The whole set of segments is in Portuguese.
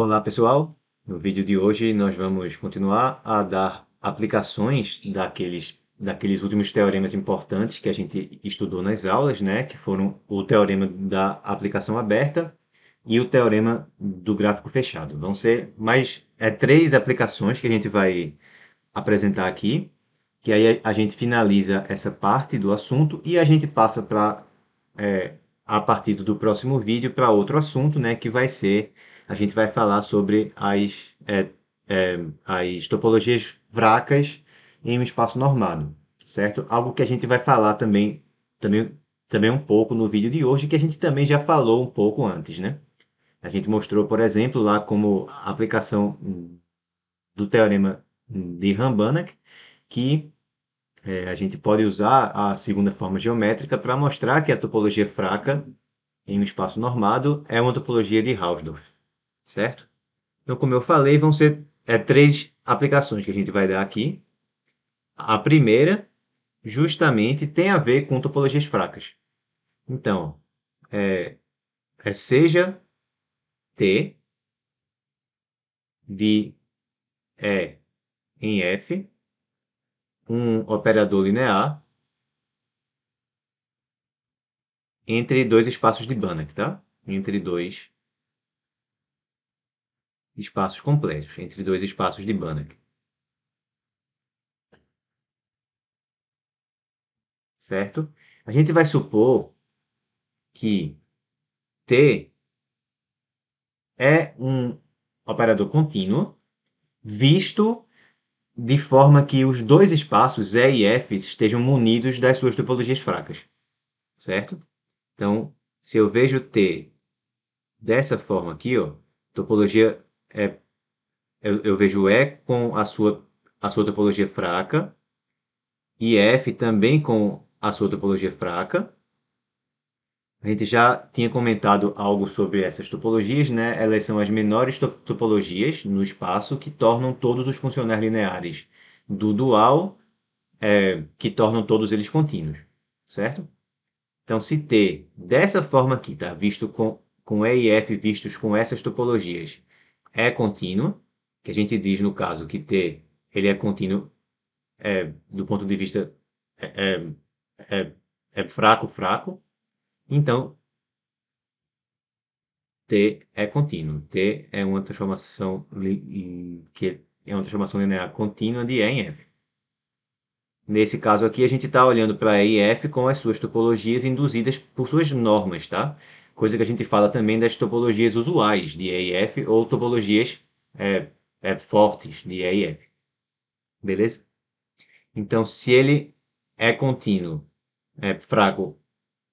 Olá pessoal, no vídeo de hoje nós vamos continuar a dar aplicações daqueles, daqueles últimos teoremas importantes que a gente estudou nas aulas, né? que foram o teorema da aplicação aberta e o teorema do gráfico fechado. Vão ser mais é, três aplicações que a gente vai apresentar aqui, que aí a, gente finaliza essa parte do assunto e a gente passa para, é, a partir do próximo vídeo, para outro assunto, né? que vai ser a gente vai falar sobre as, é, é, as topologias fracas em um espaço normado, certo? Algo que a gente vai falar também, também, também um pouco no vídeo de hoje, que a gente também já falou um pouco antes, né? A gente mostrou, por exemplo, lá como a aplicação do teorema de Rambanach, que é, a gente pode usar a segunda forma geométrica para mostrar que a topologia fraca em um espaço normado é uma topologia de Hausdorff certo? Então, como eu falei, vão ser é, três aplicações que a gente vai dar aqui. A primeira, justamente, tem a ver com topologias fracas. Então, é, é seja T de E é, em F, um operador linear entre dois espaços de Banach, tá? Entre dois espaços completos, entre dois espaços de Banach. Certo? A gente vai supor que T é um operador contínuo, visto de forma que os dois espaços E e F estejam munidos das suas topologias fracas, certo? Então, se eu vejo T dessa forma aqui, ó, topologia é, eu, eu vejo E com a sua, a sua topologia fraca, e F também com a sua topologia fraca. A gente já tinha comentado algo sobre essas topologias, né? Elas são as menores topologias no espaço que tornam todos os funcionais lineares do dual, é, que tornam todos eles contínuos, certo? Então, se T, dessa forma aqui, tá? Visto com, com E e F vistos com essas topologias, é contínua, que a gente diz no caso que T ele é contínuo é, do ponto de vista é, é, é, é fraco, fraco, então T é contínuo. T é uma transformação que é uma transformação linear contínua de E em F. Nesse caso aqui, a gente está olhando para E e F com as suas topologias induzidas por suas normas, tá? coisa que a gente fala também das topologias usuais de EIF ou topologias é, é, fortes de EIF. Beleza? Então, se ele é contínuo, é fraco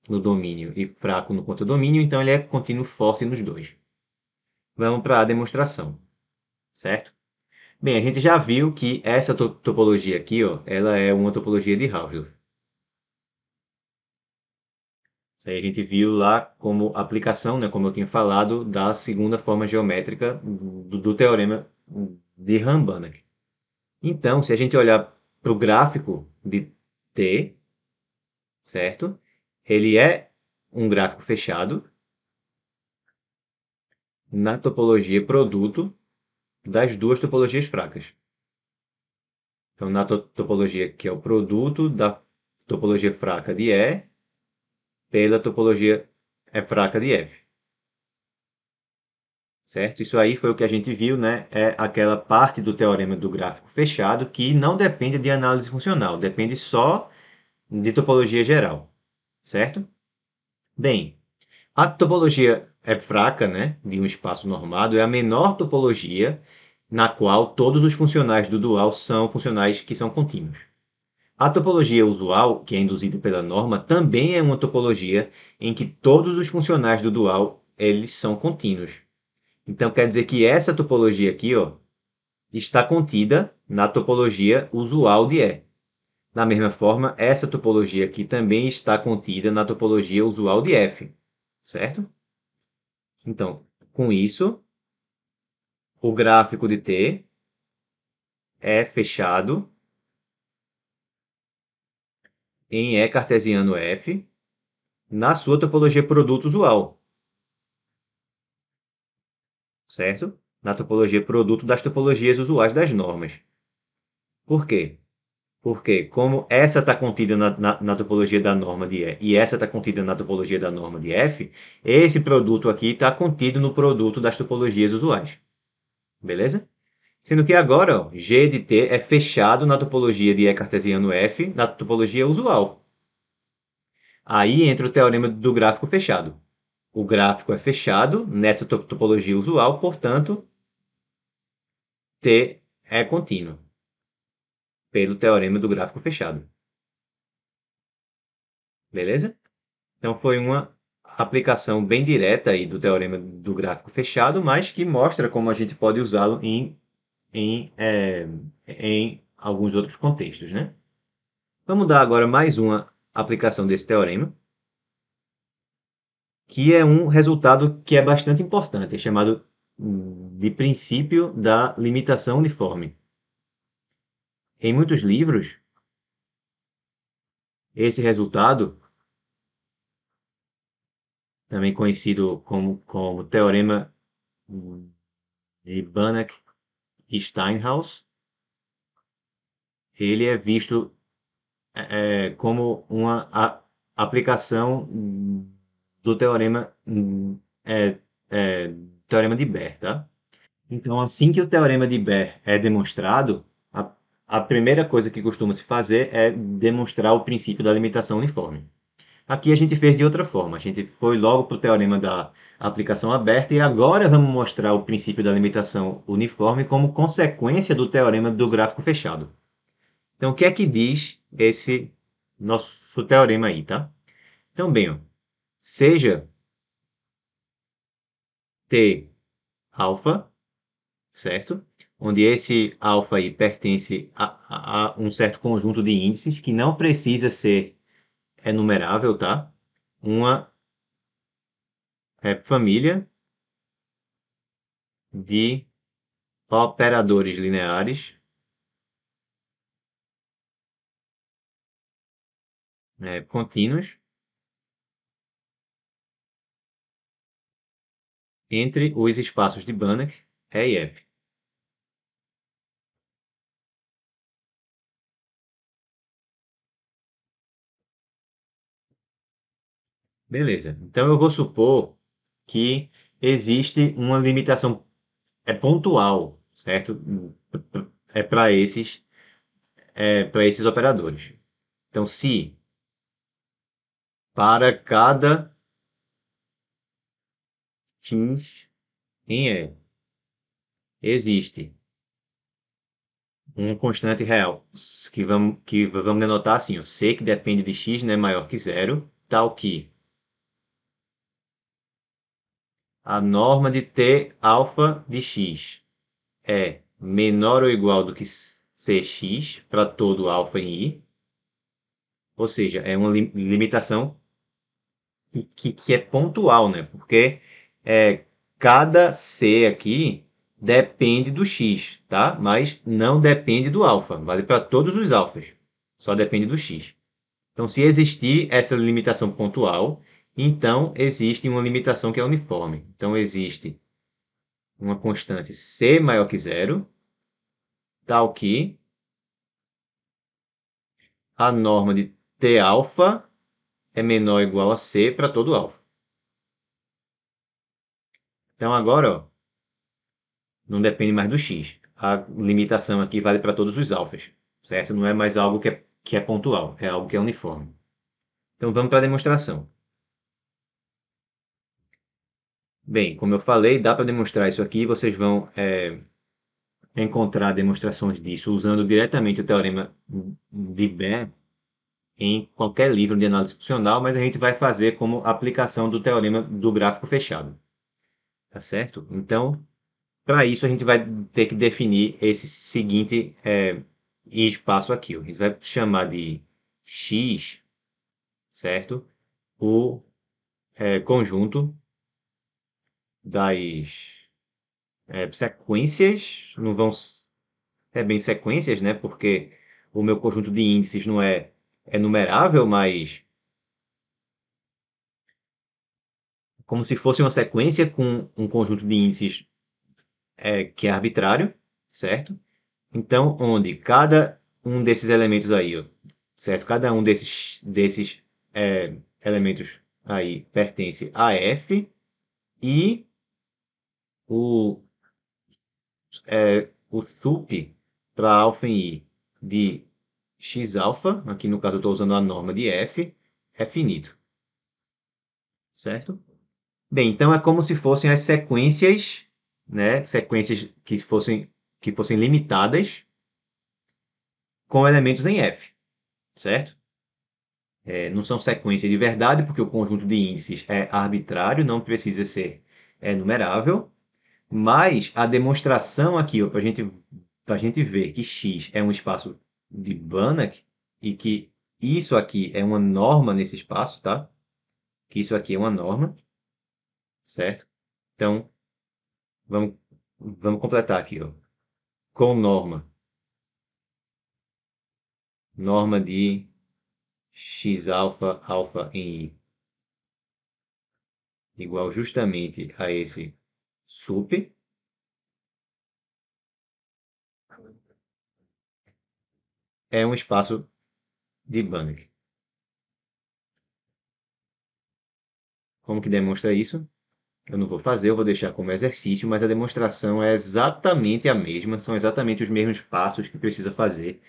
no domínio e fraco no contradomínio, então ele é contínuo forte nos dois. Vamos para a demonstração, certo? Bem, a gente já viu que essa to topologia aqui, ó, ela é uma topologia de Hausdorff. aí a gente viu lá como aplicação, né, como eu tinha falado, da segunda forma geométrica do, do teorema de Rambanach. Então, se a gente olhar para o gráfico de T, certo? Ele é um gráfico fechado na topologia produto das duas topologias fracas. Então, na to topologia que é o produto da topologia fraca de E pela topologia é fraca de F. Certo? Isso aí foi o que a gente viu, né? É aquela parte do teorema do gráfico fechado que não depende de análise funcional, depende só de topologia geral. Certo? Bem, a topologia é fraca, né, de um espaço normado, é a menor topologia na qual todos os funcionais do dual são funcionais que são contínuos. A topologia usual, que é induzida pela norma, também é uma topologia em que todos os funcionais do dual eles são contínuos. Então quer dizer que essa topologia aqui, ó, está contida na topologia usual de E. Da mesma forma, essa topologia aqui também está contida na topologia usual de F, certo? Então, com isso, o gráfico de T é fechado em E cartesiano F na sua topologia produto usual. Certo? Na topologia produto das topologias usuais das normas. Por quê? Porque como essa está contida na, na, na, topologia da norma de E e essa está contida na topologia da norma de F, esse produto aqui está contido no produto das topologias usuais. Beleza? Sendo que agora ó, G de T é fechado na topologia de E cartesiano F, na topologia usual. Aí entra o teorema do gráfico fechado. O gráfico é fechado nessa topologia usual, portanto, T é contínuo, pelo teorema do gráfico fechado. Beleza? Então foi uma aplicação bem direta aí do teorema do gráfico fechado, mas que mostra como a gente pode usá-lo em em, é, em alguns outros contextos. Né? Vamos dar agora mais uma aplicação desse teorema, que é um resultado que é bastante importante, é chamado de princípio da limitação uniforme. Em muitos livros, esse resultado, também conhecido como, como teorema de Banach Steinhaus, ele é visto é, é, como uma a, aplicação do teorema é, é, teorema de Ber, tá? Então, assim que o teorema de Ber é demonstrado, a, a primeira coisa que costuma se fazer é demonstrar o princípio da limitação uniforme. Aqui a gente fez de outra forma, a gente foi logo para o teorema da aplicação aberta e agora vamos mostrar o princípio da limitação uniforme como consequência do teorema do gráfico fechado. Então, o que é que diz esse nosso teorema aí, tá? Então, bem, ó, seja T alfa, certo? Onde esse alfa aí pertence a, a, a um certo conjunto de índices que não precisa ser é numerável, tá? Uma é, família de operadores lineares é, contínuos entre os espaços de Banach, E e F. Beleza. Então eu vou supor que existe uma limitação é pontual, certo? É para esses é para esses operadores. Então se para cada x em E existe uma constante real que vamos que vamos denotar assim, o C que depende de x, né, maior que zero, tal que a norma de T alfa de x é menor ou igual do que Cx para todo alfa em i, ou seja, é uma limitação que, que é pontual, né? Porque é, cada C aqui depende do x, tá? Mas não depende do alfa, vale para todos os alfas, só depende do x. Então, se existir essa limitação pontual, então, existe uma limitação que é uniforme. Então, existe uma constante C maior que zero, tal que a norma de T alfa é menor ou igual a C para todo alfa. Então, agora, ó, não depende mais do x. A limitação aqui vale para todos os alfas, certo? Não é mais algo que é, que é pontual, é algo que é uniforme. Então, vamos para a demonstração. Bem, como eu falei, dá para demonstrar isso aqui. Vocês vão é, encontrar demonstrações disso usando diretamente o teorema de Baer em qualquer livro de análise funcional, mas a gente vai fazer como aplicação do teorema do gráfico fechado. Tá certo? Então, para isso, a gente vai ter que definir esse seguinte é, espaço aqui. A gente vai chamar de X, certo? O é, conjunto das é, sequências, não vão é bem sequências, né? Porque o meu conjunto de índices não é, é numerável, mas como se fosse uma sequência com um conjunto de índices é, que é arbitrário, certo? Então, onde cada um desses elementos aí, ó, certo? Cada um desses, desses é, elementos aí pertence a f e o, é, o SUP para i de x alfa, aqui no caso eu estou usando a norma de f, é finito. Certo? Bem, então é como se fossem as sequências, né, sequências que fossem, que fossem limitadas com elementos em f, certo? É, não são sequências de verdade, porque o conjunto de índices é arbitrário, não precisa ser numerável mas a demonstração aqui, para gente, a gente ver que X é um espaço de Banach e que isso aqui é uma norma nesse espaço, tá? Que isso aqui é uma norma, certo? Então, vamos, vamos completar aqui, ó. Com norma. Norma de x alfa alfa em i igual justamente a esse sup é um espaço de Banach. Como que demonstra isso? Eu não vou fazer, eu vou deixar como exercício, mas a demonstração é exatamente a mesma, são exatamente os mesmos passos que precisa fazer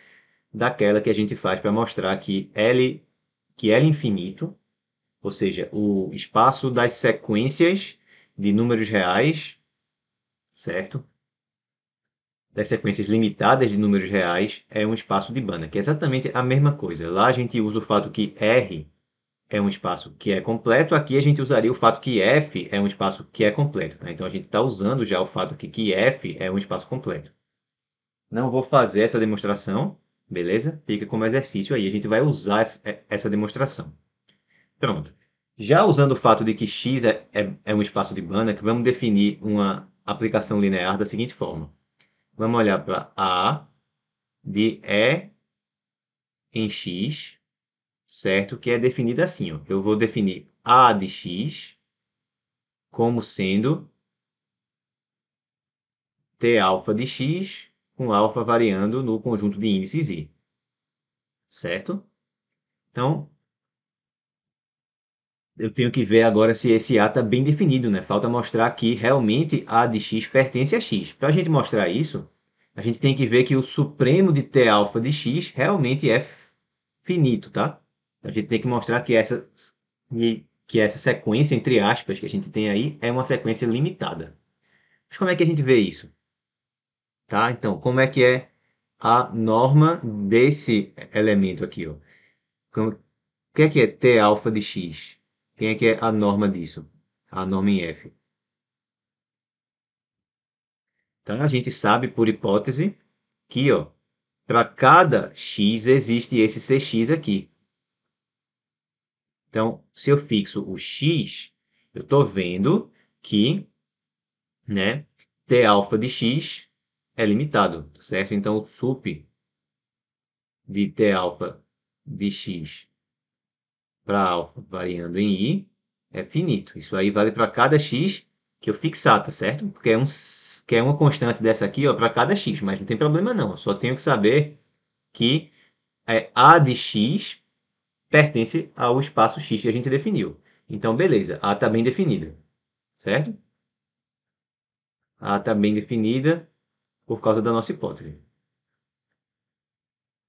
daquela que a gente faz para mostrar que L, que L infinito, ou seja, o espaço das sequências de números reais, certo? Das sequências limitadas de números reais é um espaço de Banach, que é exatamente a mesma coisa. Lá a gente usa o fato que R é um espaço que é completo, aqui a gente usaria o fato que F é um espaço que é completo. Né? Então, a gente está usando já o fato que, que F é um espaço completo. Não vou fazer essa demonstração, beleza? Fica como exercício aí, a gente vai usar essa demonstração. Pronto. Já usando o fato de que X é, é, é um espaço de Banach, vamos definir uma aplicação linear da seguinte forma. Vamos olhar para A de E em X, certo? Que é definida assim, ó. Eu vou definir A de X como sendo T alfa de X com alfa variando no conjunto de índices I, certo? Então, eu tenho que ver agora se esse A está bem definido, né? Falta mostrar que realmente A de X pertence a X. Para a gente mostrar isso, a gente tem que ver que o supremo de T alfa de X realmente é finito, tá? A gente tem que mostrar que essa, que essa sequência, entre aspas, que a gente tem aí, é uma sequência limitada. Mas como é que a gente vê isso? Tá? Então, como é que é a norma desse elemento aqui? Ó? O que é que é T alfa de X? Quem é que é a norma disso? A norma em F. Então A gente sabe, por hipótese, que ó, para cada x existe esse cx aqui. Então, se eu fixo o x, eu estou vendo que né, t alfa de x é limitado, certo? Então, o sup de t alfa de x para alfa variando em i é finito. Isso aí vale para cada x que eu fixar, tá certo? Porque é, um, que é uma constante dessa aqui ó para cada x, mas não tem problema não. Eu só tenho que saber que é, a de x pertence ao espaço x que a gente definiu. Então, beleza, a está bem definida, certo? A está bem definida por causa da nossa hipótese.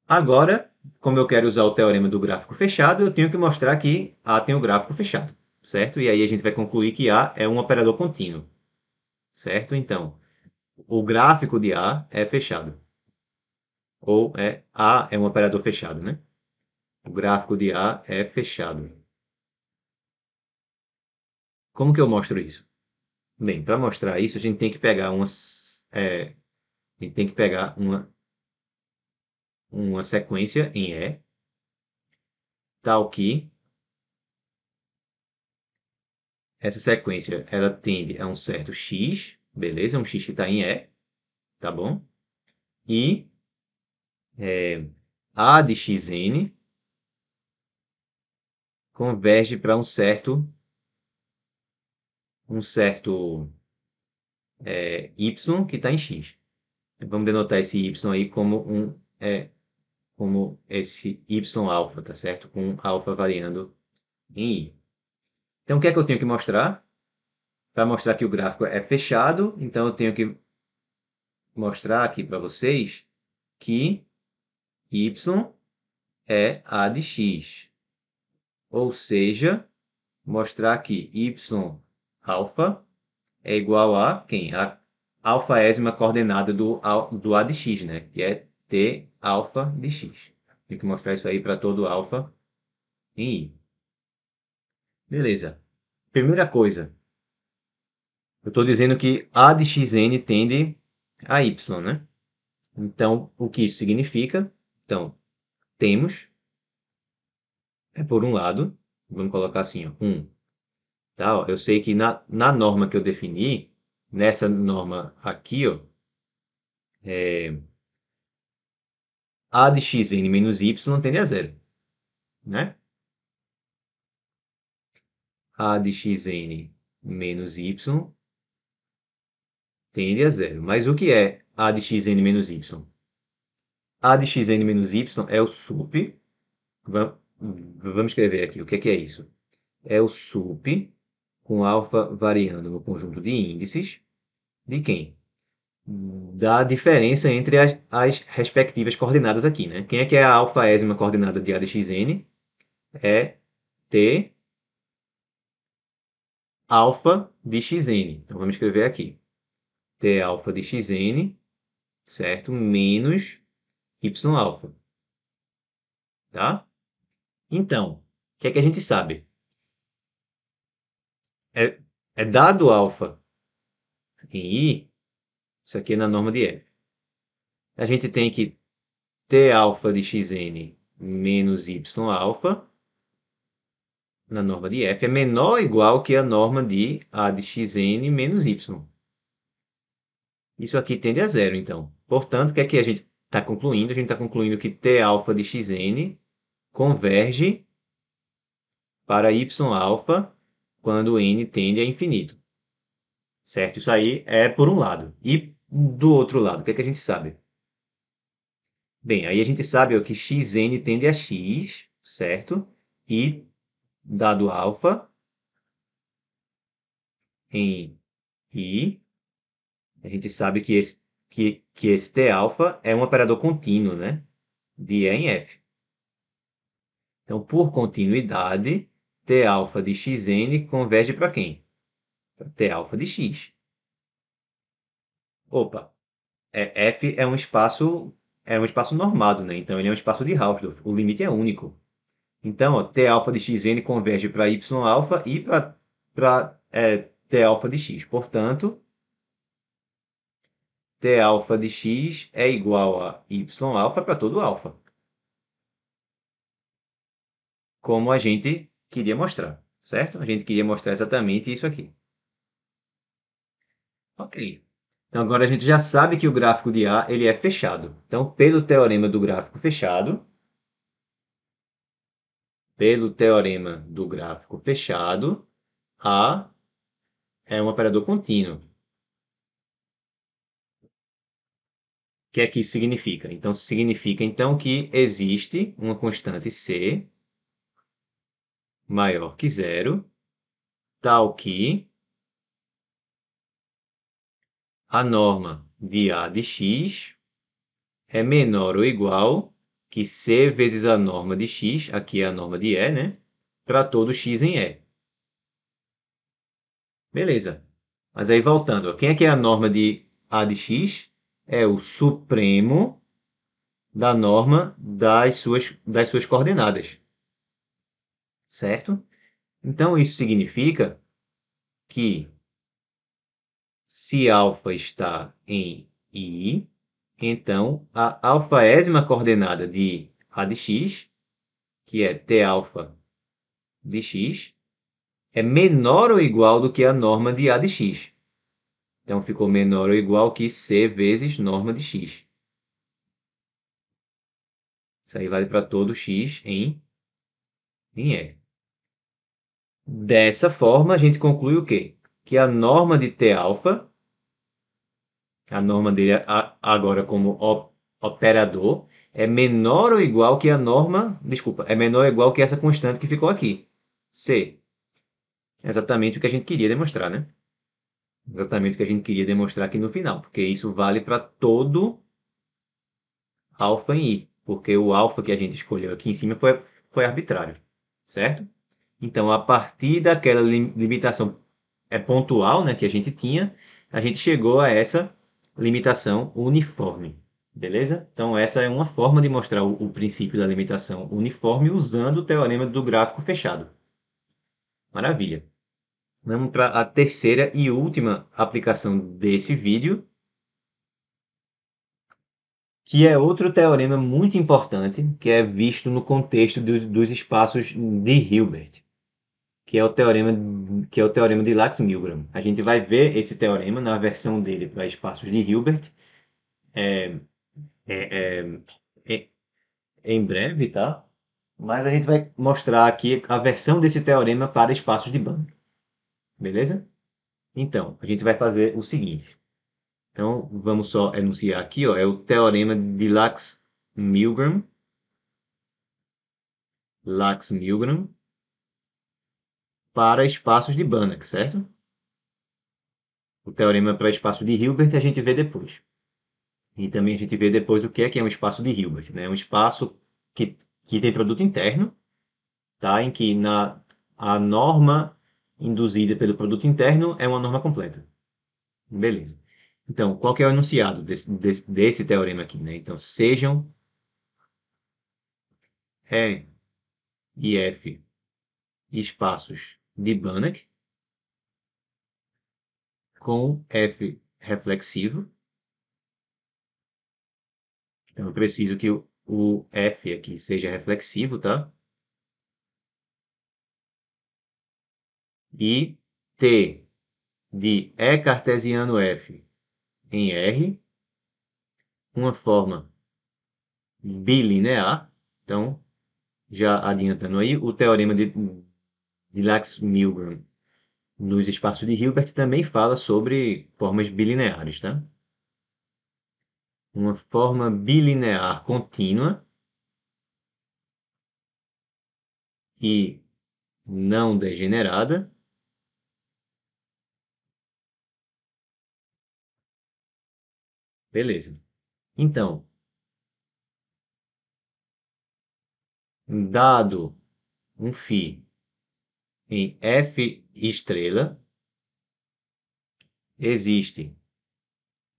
Agora, como eu quero usar o teorema do gráfico fechado, eu tenho que mostrar que A tem o gráfico fechado, certo? E aí a gente vai concluir que A é um operador contínuo, certo? Então, o gráfico de A é fechado. Ou é A é um operador fechado, né? O gráfico de A é fechado. Como que eu mostro isso? Bem, para mostrar isso, a gente tem que pegar umas... É, a gente tem que pegar uma uma sequência em E, tal que essa sequência ela tende a um certo x, beleza? Um x que está em E, tá bom? E é, a de xn converge para um certo um certo é, y que está em x. Vamos denotar esse y aí como um é, como esse y alfa, tá certo? Com alfa variando em i. Então, o que é que eu tenho que mostrar? Para mostrar que o gráfico é fechado, então eu tenho que mostrar aqui para vocês que y é a de x. Ou seja, mostrar que y alfa é igual a quem? A alfaésima coordenada do, do a de x, né? Que é T alfa de x. Tem que mostrar isso aí para todo alfa em i. Beleza. Primeira coisa. Eu estou dizendo que a de xn tende a y, né? Então, o que isso significa? Então, temos, é por um lado, vamos colocar assim, ó, 1. Tá, ó, eu sei que na, na norma que eu defini, nessa norma aqui, ó, é, a de xn menos y tende a zero, né? a de xn menos y tende a zero. Mas o que é a de xn menos y? a de xn menos y é o sup, vamos escrever aqui o que é, que é isso. É o sup com alfa variando no conjunto de índices de quem? da diferença entre as, as, respectivas coordenadas aqui, né? Quem é que é a alfaésima coordenada de A de xn? É T alfa de xn. Então, vamos escrever aqui. T alfa de xn, certo? Menos y alfa. Tá? Então, o que é que a gente sabe? É, é dado alfa em i, isso aqui é na norma de f A gente tem que T alfa de xn menos y alfa na norma de f é menor ou igual que a norma de a de xn menos y. Isso aqui tende a zero, então. Portanto, o que é que a gente está concluindo? A gente está concluindo que t alfa de xn converge para y alfa quando n tende a infinito. Certo? Isso aí é por um lado. E do outro lado, o que é que a gente sabe? Bem, aí a gente sabe ó, que xn tende a x, certo? E dado alfa em i, a gente sabe que esse, que, que esse t alfa é um operador contínuo, né? De E em f. Então, por continuidade, t alfa de xn converge para quem? Para t alfa de x. Opa, é, F é um espaço é um espaço normado, né? Então ele é um espaço de Hausdorff. O limite é único. Então, ó, T alfa de xn converge para y alfa e para é, T alfa de x. Portanto, T alfa de x é igual a y alfa para todo alfa. Como a gente queria mostrar, certo? A gente queria mostrar exatamente isso aqui. Ok. Então agora a gente já sabe que o gráfico de A ele é fechado. Então pelo teorema do gráfico fechado, pelo teorema do gráfico fechado, A é um operador contínuo. O que é que isso significa? Então significa então que existe uma constante C maior que zero, tal que a norma de A de x é menor ou igual que C vezes a norma de x, aqui é a norma de E, né? Para todo x em E. Beleza. Mas aí voltando, quem é que é a norma de A de x? É o supremo da norma das suas, das suas coordenadas. Certo? Então, isso significa que se alfa está em I, então a alfaésima coordenada de A de x, que é T alfa de x, é menor ou igual do que a norma de A de x. Então ficou menor ou igual que C vezes norma de x. Isso aí vale para todo x em, em E. Dessa forma, a gente conclui o quê? que a norma de T-alfa, a norma dele agora como operador, é menor ou igual que a norma, desculpa, é menor ou igual que essa constante que ficou aqui, C. Exatamente o que a gente queria demonstrar, né? Exatamente o que a gente queria demonstrar aqui no final, porque isso vale para todo alfa em I, porque o alfa que a gente escolheu aqui em cima foi, foi arbitrário, certo? Então, a partir daquela limitação é pontual, né, que a gente tinha, a gente chegou a essa limitação uniforme, beleza? Então essa é uma forma de mostrar o, o princípio da limitação uniforme usando o teorema do gráfico fechado. Maravilha. Vamos para a terceira e última aplicação desse vídeo, que é outro teorema muito importante que é visto no contexto dos, dos espaços de Hilbert que é o teorema que é o teorema de Lax-Milgram. A gente vai ver esse teorema na versão dele para espaços de Hilbert é, é, é, é, em breve, tá? Mas a gente vai mostrar aqui a versão desse teorema para espaços de Banach. Beleza? Então, a gente vai fazer o seguinte. Então, vamos só enunciar aqui, ó, é o teorema de Lax-Milgram. Lax-Milgram para espaços de Banach, certo? O teorema para espaço de Hilbert a gente vê depois. E também a gente vê depois o que é que é um espaço de Hilbert, né? Um espaço que, que tem produto interno, tá? Em que na, a norma induzida pelo produto interno é uma norma completa. Beleza. Então, qual que é o enunciado desse, desse, desse teorema aqui, né? Então, sejam E e F espaços de Banach com F reflexivo. Então, eu preciso que o, F aqui seja reflexivo, tá? E T de E cartesiano F em R, uma forma bilinear. Então, já adiantando aí, o teorema de de Milgram nos espaços de Hilbert também fala sobre formas bilineares, tá? Uma forma bilinear contínua e não degenerada Beleza. Então, dado um φ em F estrela, existe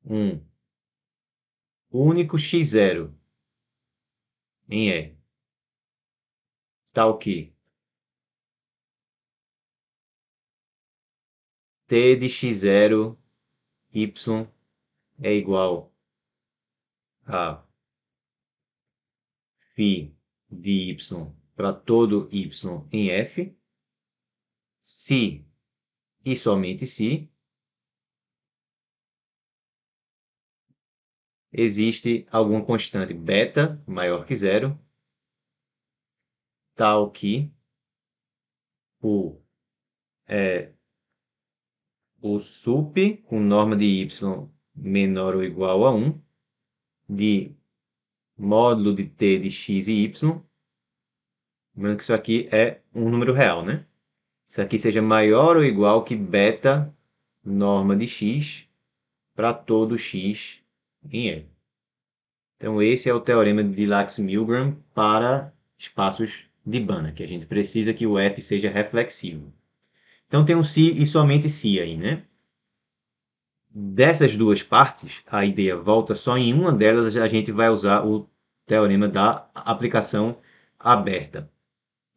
um único x0 em E, tal tá que t de x0 y é igual a φ de y para todo y em f, se e somente se existe alguma constante beta maior que zero, tal que o, é, o sup com norma de y menor ou igual a 1 de módulo de t de x e y, lembrando que isso aqui é um número real, né? isso aqui seja maior ou igual que beta norma de x para todo x em R. Então esse é o teorema de lax milgram para espaços de Banach, que a gente precisa que o f seja reflexivo. Então tem um si e somente si aí, né? Dessas duas partes, a ideia volta, só em uma delas a gente vai usar o teorema da aplicação aberta.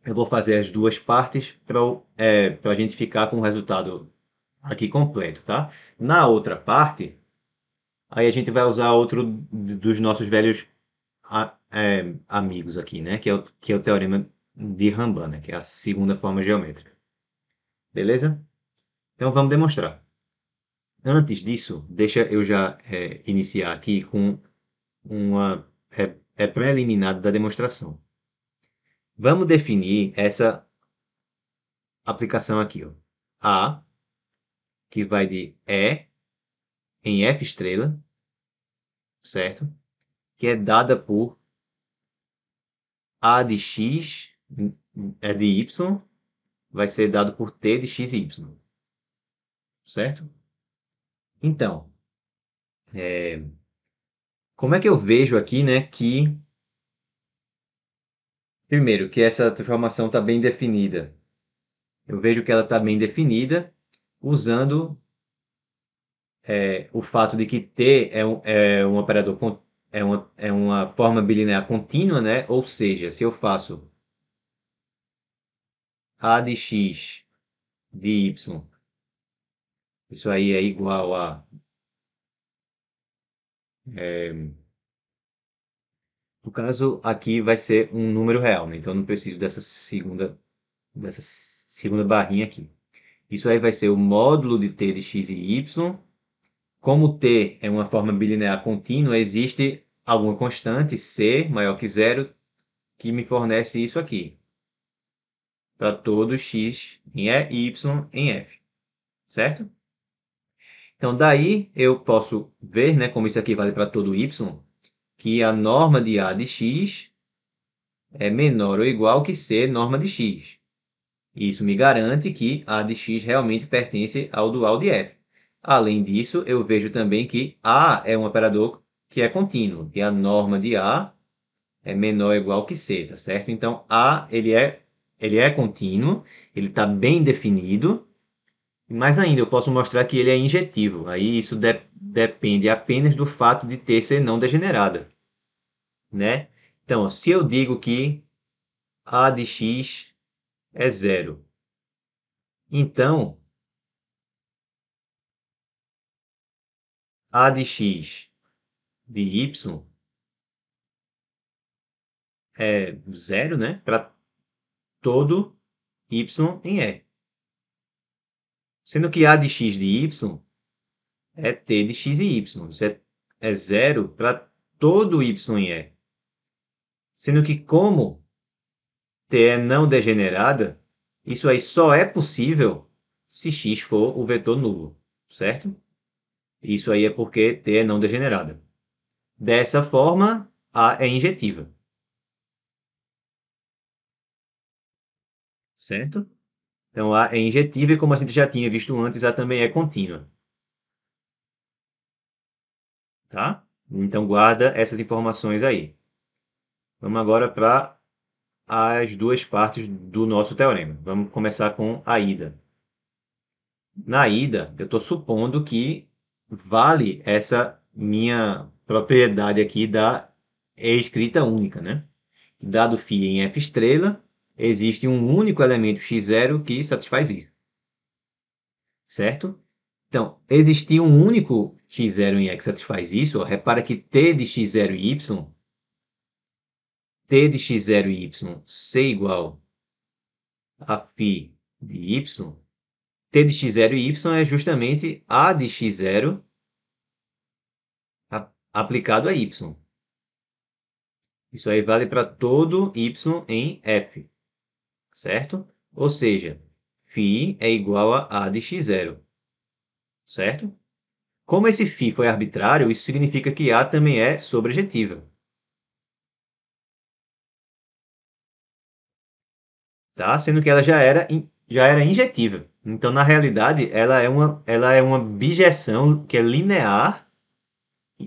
Eu vou fazer as duas partes para é, a gente ficar com o resultado aqui completo, tá? Na outra parte, aí a gente vai usar outro dos nossos velhos a, é, amigos aqui, né? Que é, o, que é o teorema de Ramban, né? que é a segunda forma geométrica. Beleza? Então vamos demonstrar. Antes disso, deixa eu já é, iniciar aqui com uma é, é preliminar da demonstração. Vamos definir essa aplicação aqui, ó. A, que vai de E em F estrela, certo? Que é dada por A de X é de Y, vai ser dado por T de X e Y, certo? Então, é, como é que eu vejo aqui, né, que primeiro, que essa transformação está bem definida. Eu vejo que ela está bem definida usando é, o fato de que T é um, é um operador é uma, é uma forma bilinear contínua, né? Ou seja, se eu faço a de x de y, isso aí é igual a é, no caso, aqui vai ser um número real, né? Então, eu não preciso dessa segunda, dessa segunda barrinha aqui. Isso aí vai ser o módulo de t de x e y. Como t é uma forma bilinear contínua, existe alguma constante, c maior que zero, que me fornece isso aqui. Para todo x em e, y em f. Certo? Então, daí eu posso ver né, como isso aqui vale para todo y que a norma de A de x é menor ou igual que C norma de x. Isso me garante que A de x realmente pertence ao dual de f. Além disso, eu vejo também que A é um operador que é contínuo, que a norma de A é menor ou igual que C, tá certo? Então, A ele é, ele é contínuo, ele está bem definido, mais ainda, eu posso mostrar que ele é injetivo, aí isso de, depende apenas do fato de ter ser não degenerada né? Então, se eu digo que a de x é zero, então a de x de y é zero, né? Para todo y em E. Sendo que a de x de y é t de x e y. Isso é, é zero para todo y em E sendo que, como T é não degenerada, isso aí só é possível se x for o vetor nulo, certo? Isso aí é porque T é não degenerada. Dessa forma, A é injetiva. Certo? Então, A é injetiva e, como a gente já tinha visto antes, A também é contínua. Tá? Então, guarda essas informações aí. Vamos agora para as duas partes do nosso teorema. Vamos começar com a ida. Na ida, eu estou supondo que vale essa minha propriedade aqui da escrita única, né? Dado φ em f estrela, existe um único elemento x0 que satisfaz isso. Certo? Então, existir um único x0 em x satisfaz isso, repara que t de x0 e y t de x0 e y ser igual a φ de y, t de x0 e y é justamente a de x0 aplicado a y. Isso aí vale para todo y em f, certo? Ou seja, φ é igual a a de x0, certo? Como esse φ foi arbitrário, isso significa que a também é sobrejetiva. tá? Sendo que ela já era, já era injetível. Então, na realidade, ela é uma, ela é uma bijeção que é linear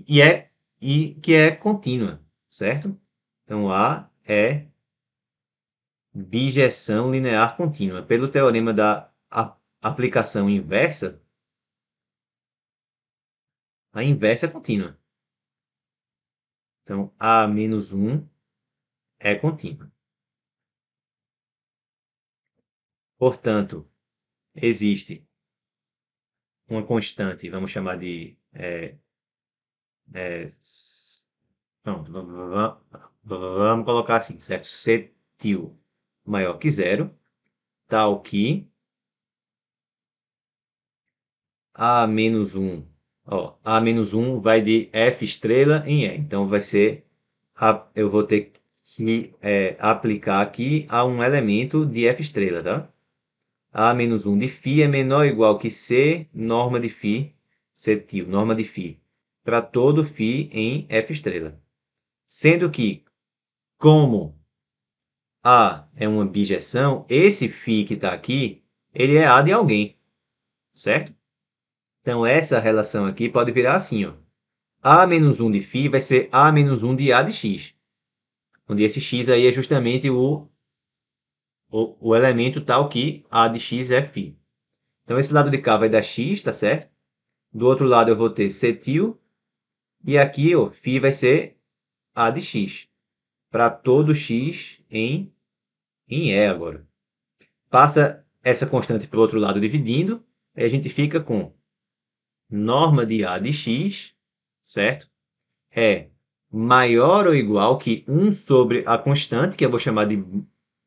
e, é, e que é contínua, certo? Então, A é bijeção linear contínua. Pelo teorema da aplicação inversa, a inversa é contínua. Então, A menos 1 é contínua. Portanto, existe uma constante, vamos chamar de. É, é, não, vamos colocar assim, certo? Cetil maior que zero, tal que A menos 1. Ó, A menos 1 vai de F estrela em E. Então, vai ser. Eu vou ter que é, aplicar aqui a um elemento de F estrela, tá? A menos 1 de φ é menor ou igual que C norma de φ, cetil, norma de φ, para todo φ em F estrela. Sendo que, como A é uma bijeção, esse φ que está aqui, ele é A de alguém, certo? Então, essa relação aqui pode virar assim, ó. A menos 1 de φ vai ser A menos 1 de A de x, onde esse x aí é justamente o o, o elemento tal que A de x é φ. Então, esse lado de cá vai dar x, tá certo? Do outro lado eu vou ter cetil. E aqui, ó, φ vai ser A de x. Para todo x em, em E agora. Passa essa constante para o outro lado dividindo. Aí a gente fica com norma de A de x, certo? É maior ou igual que 1 sobre a constante, que eu vou chamar de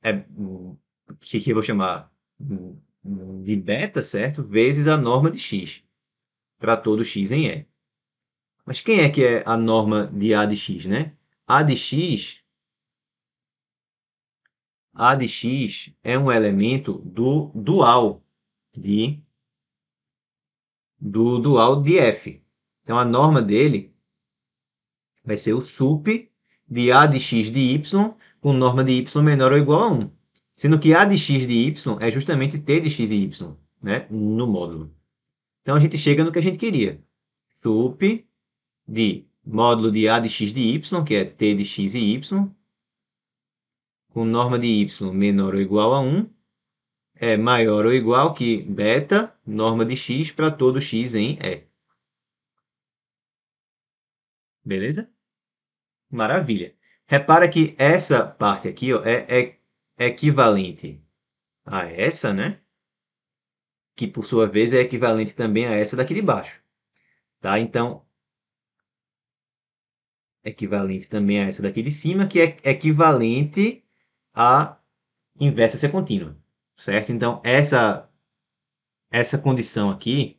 é, que, que eu vou chamar de beta, certo? Vezes a norma de x, para todo x em E. Mas quem é que é a norma de A de x, né? A de x, A de x é um elemento do dual de do dual de f. Então a norma dele vai ser o sup de A de x de y com norma de y menor ou igual a 1, sendo que a de x de y é justamente t de x e y, né, no módulo. Então a gente chega no que a gente queria. Sup de módulo de a de x de y, que é t de x e y, com norma de y menor ou igual a 1, é maior ou igual que beta, norma de x, para todo x em E. Beleza? Maravilha! Repara que essa parte aqui ó, é, é equivalente a essa, né? Que por sua vez é equivalente também a essa daqui de baixo. Tá? Então, equivalente também a essa daqui de cima, que é equivalente à inversa ser contínua, certo? Então, essa, essa condição aqui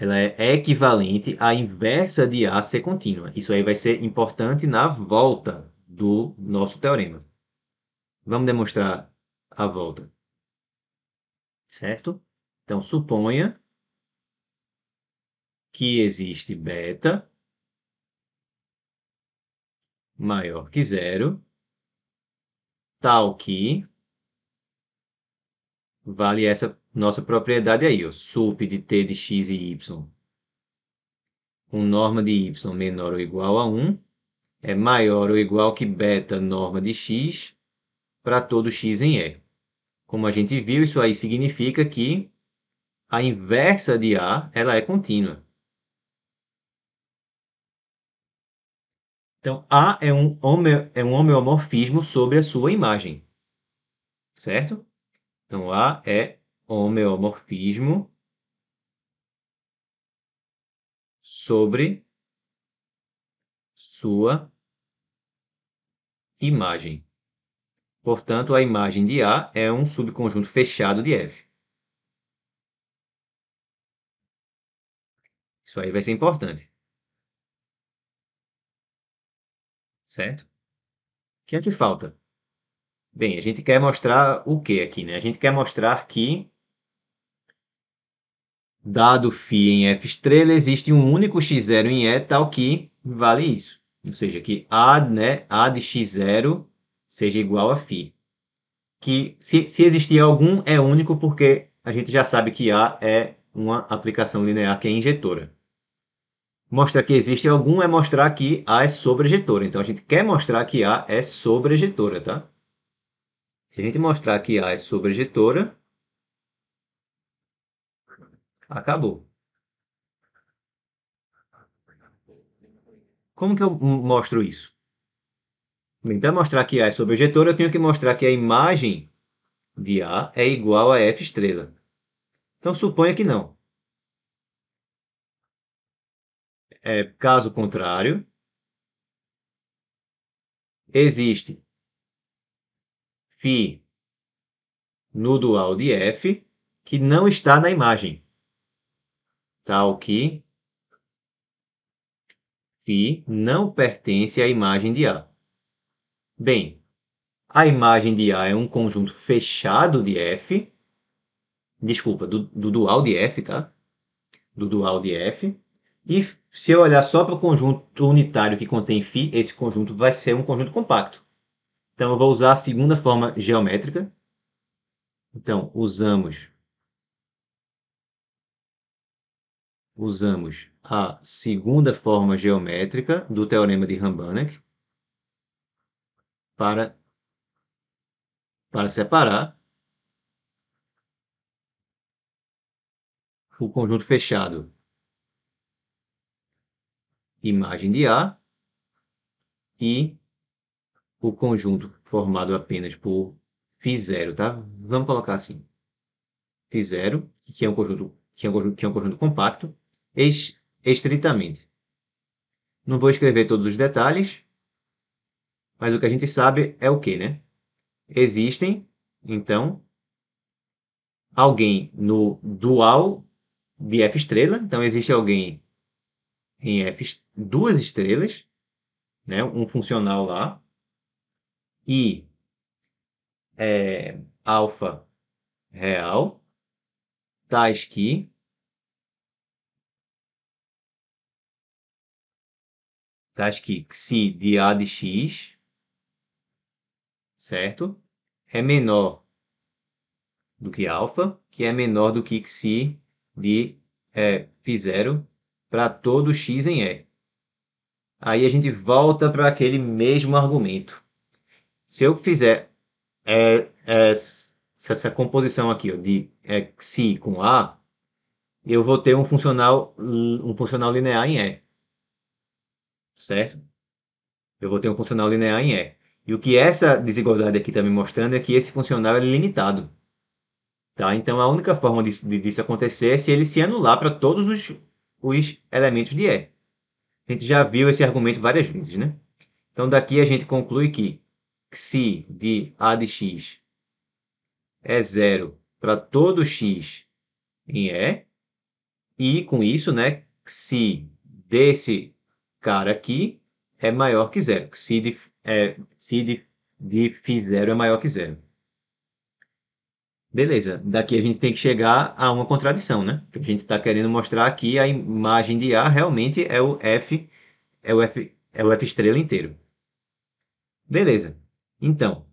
ela é equivalente à inversa de a ser contínua. Isso aí vai ser importante na volta do nosso teorema. Vamos demonstrar a volta. Certo? Então, suponha que existe beta maior que zero, tal que vale essa nossa propriedade aí, ó, sup de t de x e y com norma de y menor ou igual a 1 é maior ou igual que beta norma de x para todo x em E. Como a gente viu, isso aí significa que a inversa de A ela é contínua. Então, A é um, é homeomorfismo sobre a sua imagem, certo? Então, A é homeomorfismo sobre sua imagem. Portanto, a imagem de A é um subconjunto fechado de F. Isso aí vai ser importante. Certo? O que é que falta? Bem, a gente quer mostrar o que aqui, né? A gente quer mostrar que dado φ em f estrela existe um único x0 em E tal que vale isso. Ou seja, que A, né, A de x0 seja igual a φ. Que se, se existir algum é único porque a gente já sabe que A é uma aplicação linear que é injetora. Mostrar que existe algum é mostrar que A é sobrejetora. Então, a gente quer mostrar que A é sobrejetora, tá? Se a gente mostrar que A é sobrejetora, acabou. Como que eu mostro isso? Bem, para mostrar que A é sobrejetora, eu tenho que mostrar que a imagem de A é igual a F estrela. Então, suponha que não. É, caso contrário, existe φ no dual de f que não está na imagem, tal que φ não pertence à imagem de A. Bem, a imagem de A é um conjunto fechado de f, desculpa, do, do dual de f, tá? Do dual de f. E se eu olhar só para o conjunto unitário que contém φ, esse conjunto vai ser um conjunto compacto. Então, eu vou usar a segunda forma geométrica. Então, usamos usamos a segunda forma geométrica do teorema de Rambanek para, para separar o conjunto fechado imagem de A e o conjunto formado apenas por φ0, tá? Vamos colocar assim. φ0, que é um conjunto, que é um conjunto, que é um conjunto compacto, estritamente. Não vou escrever todos os detalhes, mas o que a gente sabe é o que, né? Existem, então, alguém no dual de F estrela, então existe alguém em F duas estrelas, né? um funcional lá, I é, alfa real, tais que tais que xi de A de x, certo? É menor do que alfa, que é menor do que xi de é, π0 para todo x em E. Aí a gente volta para aquele mesmo argumento se eu fizer é, é, essa composição aqui ó, de é, Xi com A, eu vou ter um funcional, um funcional linear em E. Certo? Eu vou ter um funcional linear em E. E o que essa desigualdade aqui está me mostrando é que esse funcional é limitado. Tá? Então, a única forma disso, disso acontecer é se ele se anular para todos os, os elementos de E. A gente já viu esse argumento várias vezes, né? Então, daqui a gente conclui que se de A de x é zero para todo x em E, e com isso, né, se desse cara aqui é maior que zero, se de, é, de, de φ0 é maior que zero. Beleza, daqui a gente tem que chegar a uma contradição, né? A gente está querendo mostrar aqui a imagem de A realmente é o F, é o F, é o F estrela inteiro. Beleza. Então,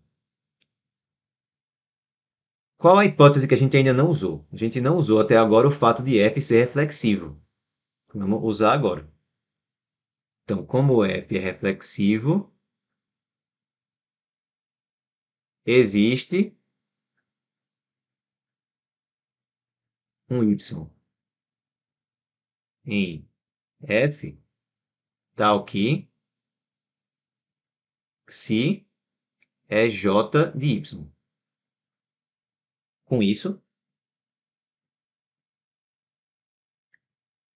qual a hipótese que a gente ainda não usou? A gente não usou até agora o fato de f ser reflexivo. Vamos usar agora. Então, como f é reflexivo, existe um y em f tal que se é J de Y. Com isso,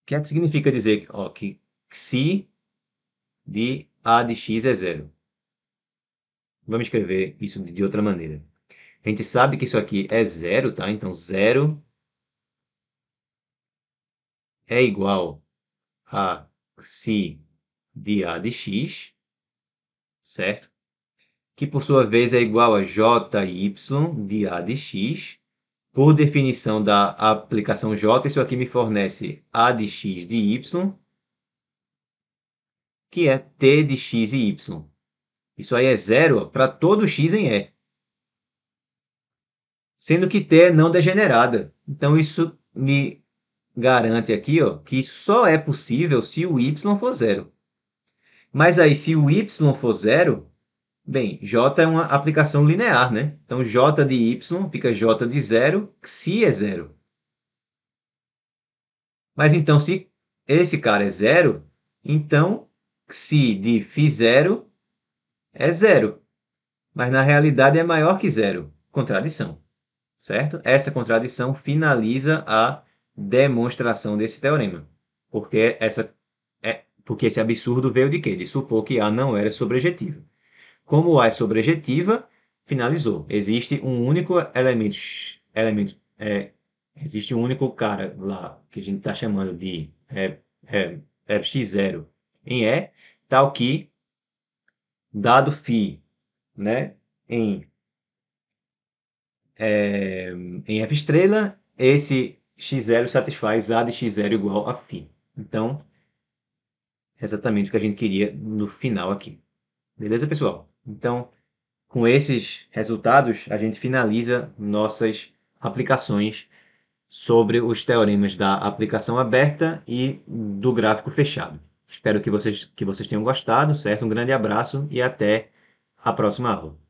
o que, é significa dizer ó, que se de A de X é zero? Vamos escrever isso de outra maneira. A gente sabe que isso aqui é zero, tá? Então, zero é igual a se de A de X, certo? que por sua vez é igual a J Y de A de X, por definição da aplicação J, isso aqui me fornece A de X de Y, que é T de X e Y. Isso aí é zero para todo X em E. Sendo que T é não degenerada. Então, isso me garante aqui ó, que só é possível se o Y for zero. Mas aí, se o Y for zero, Bem, J é uma aplicação linear, né? Então, J de Y fica J de zero, se é zero. Mas então, se esse cara é zero, então, se de Φ0 é zero. Mas na realidade é maior que zero. Contradição. Certo? Essa contradição finaliza a demonstração desse teorema. Porque, essa, é, porque esse absurdo veio de quê? De supor que A não era sobrejetivo como a sobrejetiva, finalizou. Existe um único elemento, elemento é, existe um único cara lá que a gente está chamando de é, é, é, x0 em E, tal que dado φ né, em, é, em F estrela, esse x0 satisfaz A de x0 igual a φ. Então, é exatamente o que a gente queria no final aqui. Beleza, pessoal? Então, com esses resultados, a gente finaliza nossas aplicações sobre os teoremas da aplicação aberta e do gráfico fechado. Espero que vocês, que vocês tenham gostado, certo? Um grande abraço e até a próxima aula.